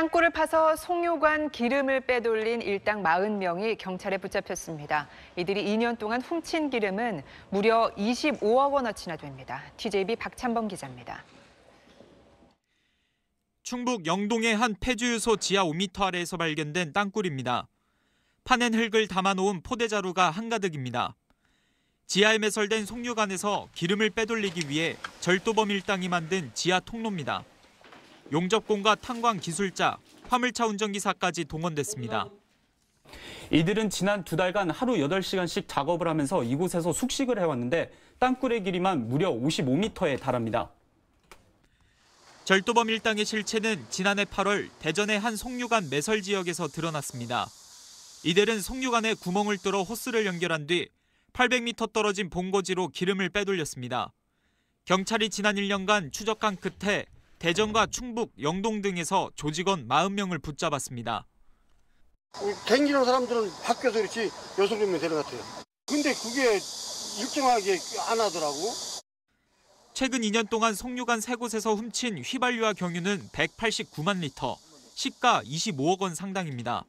땅굴을 파서 송유관 기름을 빼돌린 일당 40명이 경찰에 붙잡혔습니다. 이들이 2년 동안 훔친 기름은 무려 25억 원어치나 됩니다. TJB 박찬범 기자입니다. 충북 영동의 한 폐주유소 지하 5m 아래에서 발견된 땅굴입니다. 파낸 흙을 담아놓은 포대자루가 한가득입니다. 지하에 매설된 송유관에서 기름을 빼돌리기 위해 절도범 일당이 만든 지하 통로입니다. 용접공과 탄광 기술자, 화물차 운전기사까지 동원됐습니다. 이들은 지난 두 달간 하루 8시간씩 작업을 하면서 이곳에서 숙식을 해왔는데 땅굴의 길이만 무려 55m에 달합니다. 절도범 일당의 실체는 지난해 8월 대전의 한 송유관 매설 지역에서 드러났습니다. 이들은 송유관에 구멍을 뚫어 호스를 연결한 뒤 800m 떨어진 본고지로 기름을 빼돌렸습니다. 경찰이 지난 1년간 추적한 끝에 대전과 충북, 영동 등에서 조직원 40명을 붙잡았습니다. 갱기는 사람들은 학교에서 그렇지 여섯 명이 데려갔대요. 근데 그게 일정하게 안 하더라고. 최근 2년 동안 송유관 세 곳에서 훔친 휘발유와 경유는 189만 리터, 시가 25억 원 상당입니다.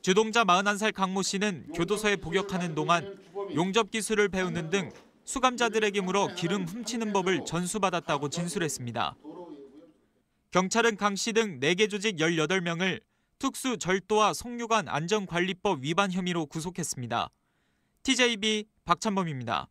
주동자 41살 강 모 씨는 교도소에 복역하는 동안 용접 기술을 배우는 등 수감자들에게 물어 기름 훔치는 법을 전수받았다고 진술했습니다. 경찰은 강 씨 등 4개 조직 18명을 특수 절도와 송유관 안전관리법 위반 혐의로 구속했습니다. TJB 박찬범입니다.